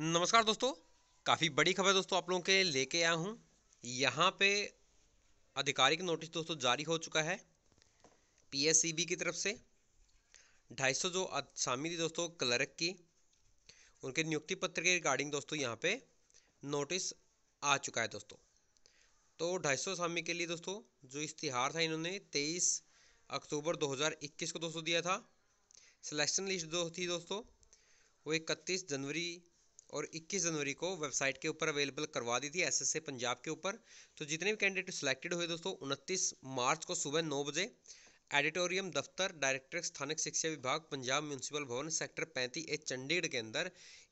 नमस्कार दोस्तों काफ़ी बड़ी खबर दोस्तों आप लोगों के लेके आया हूँ यहाँ पे आधिकारिक नोटिस दोस्तों जारी हो चुका है पीएसईबी की तरफ से 250 जो शामिल थी दोस्तों क्लर्क की उनके नियुक्ति पत्र के रिगार्डिंग दोस्तों यहाँ पे नोटिस आ चुका है दोस्तों तो 250 शामी के लिए दोस्तों जो इश्तिहार था इन्होंने तेईस अक्टूबर दो को दोस्तों दिया था सिलेक्शन लिस्ट जो थी दोस्तों वो इकतीस जनवरी और 21 जनवरी को वेबसाइट के ऊपर अवेलेबल करवा दी थी एस पंजाब के ऊपर तो जितने भी कैंडिडेट सिलेक्टेड हुए दोस्तों उनतीस मार्च को सुबह नौ बजे एडिटोरियम दफ्तर डायरेक्टर स्थानिक शिक्षा विभाग पंजाब म्यूनसिपल भवन सेक्टर पैंतीस ए चंडीगढ़ के अंदर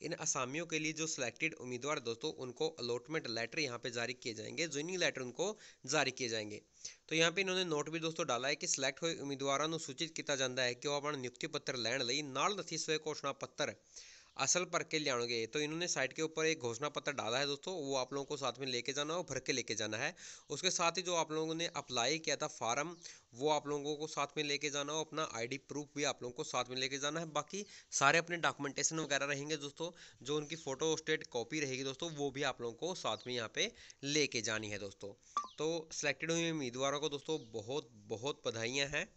इन असामियों के लिए जो सिलेक्टेड उम्मीदवार दोस्तों उनको अलॉटमेंट लेटर यहाँ पे जारी किए जाएंगे ज्वाइनिंग लेटर उनको जारी किए जाएंगे तो यहाँ पे इन्होंने नोट भी दोस्तों डाला है कि सिलेक्ट हुए उम्मीदवारों सूचित किया जाता है कि ਕਿ अपना नियुक्ति पत्र ਪੱਤਰ ਲੈਣ ਲਈ ਨਾਲ ਨਥੀ ਸਵੇ ਘੋਸ਼ਣਾ असल भर के ले आओगे तो इन्होंने साइट के ऊपर एक घोषणा पत्र डाला है दोस्तों वो आप लोगों को साथ में लेके जाना है और भर के लेके जाना है उसके साथ ही जो आप लोगों ने अप्लाई किया था फार्म वो आप लोगों को साथ में लेके जाना हो अपना आईडी प्रूफ भी आप लोगों को साथ में लेके जाना है बाकी सारे अपने डॉक्यूमेंटेशन वगैरह रहेंगे दोस्तों जो उनकी फोटो स्टेट कॉपी रहेगी दोस्तों वो भी आप लोगों को साथ में यहाँ पे लेके जानी है दोस्तों तो सिलेक्टेड हुए उम्मीदवारों को दोस्तों बहुत बहुत बधाइयाँ हैं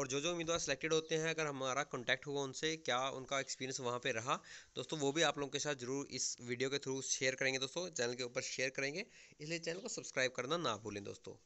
और जो जो उम्मीदवार सेलेक्टेड होते हैं अगर हमारा कॉन्टैक्ट हुआ उनसे क्या उनका एक्सपीरियंस वहाँ पर रहा दोस्तों वो भी आप लोगों के साथ जरूर इस वीडियो के थ्रू शेयर करेंगे दोस्तों चैनल के ऊपर शेयर करेंगे इसलिए चैनल को सब्सक्राइब करना ना भूलें दोस्तों